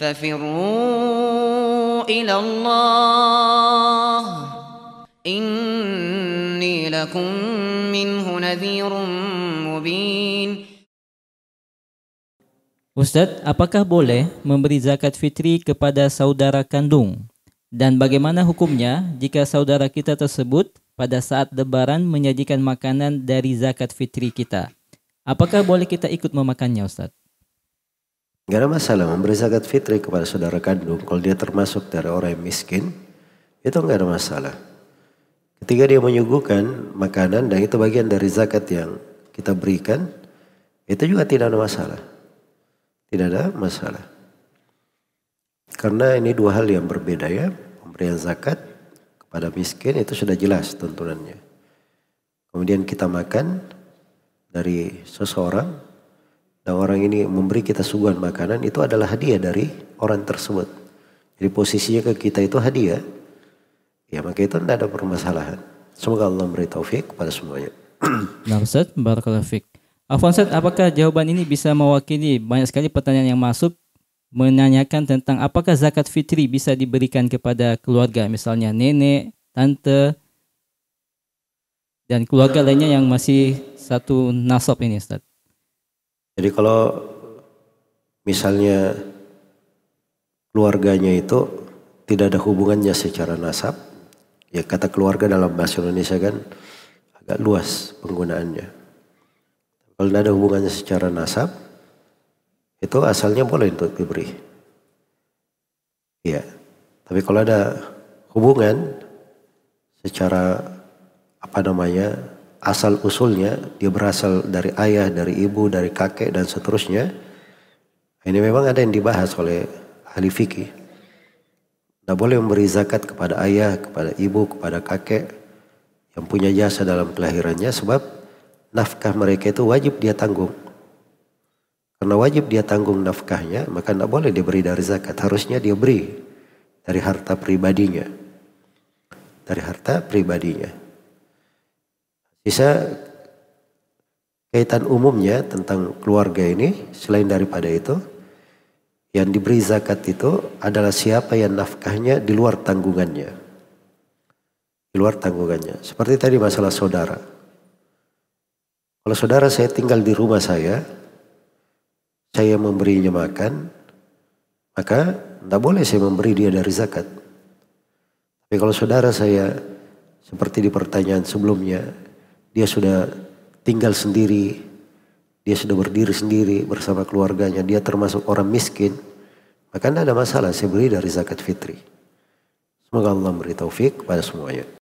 ففروا إلى الله إني لكم منه نذير مبين Ustadz, apakah boleh memberi zakat fitri kepada saudara kandung? Dan bagaimana hukumnya jika saudara kita tersebut pada saat lebaran menyajikan makanan dari zakat fitri kita? Apakah boleh kita ikut memakannya Ustadz? Gak ada masalah memberi zakat fitri kepada saudara kandung. Kalau dia termasuk dari orang yang miskin, itu nggak ada masalah. Ketika dia menyuguhkan makanan dan itu bagian dari zakat yang kita berikan, itu juga tidak ada masalah. Tidak ada masalah. Karena ini dua hal yang berbeda ya. Pemberian zakat kepada miskin itu sudah jelas tuntunannya. Kemudian kita makan dari seseorang Nah, orang ini memberi kita suguhan makanan itu adalah hadiah dari orang tersebut. Jadi posisinya ke kita itu hadiah. Ya maka itu tidak ada permasalahan. Semoga Allah memberi taufik kepada semuanya. Nah Ustaz, Barakallahu Afwan apakah jawaban ini bisa mewakili banyak sekali pertanyaan yang masuk menanyakan tentang apakah zakat fitri bisa diberikan kepada keluarga misalnya nenek, tante, dan keluarga lainnya yang masih satu nasab ini Ustaz. Jadi kalau misalnya keluarganya itu tidak ada hubungannya secara nasab, ya kata keluarga dalam bahasa Indonesia kan agak luas penggunaannya. Kalau tidak ada hubungannya secara nasab, itu asalnya boleh untuk diberi. Ya, tapi kalau ada hubungan secara apa namanya asal usulnya dia berasal dari ayah, dari ibu, dari kakek dan seterusnya. Ini memang ada yang dibahas oleh ahli fikih. Tidak boleh memberi zakat kepada ayah, kepada ibu, kepada kakek yang punya jasa dalam kelahirannya sebab nafkah mereka itu wajib dia tanggung. Karena wajib dia tanggung nafkahnya, maka tidak boleh diberi dari zakat. Harusnya dia beri dari harta pribadinya. Dari harta pribadinya. Bisa kaitan umumnya tentang keluarga ini selain daripada itu yang diberi zakat itu adalah siapa yang nafkahnya di luar tanggungannya. Di luar tanggungannya. Seperti tadi masalah saudara. Kalau saudara saya tinggal di rumah saya, saya memberinya makan, maka tidak boleh saya memberi dia dari zakat. Tapi kalau saudara saya seperti di pertanyaan sebelumnya, dia sudah tinggal sendiri, dia sudah berdiri sendiri bersama keluarganya, dia termasuk orang miskin, maka tidak ada masalah saya beri dari zakat fitri. Semoga Allah beri taufik pada semuanya.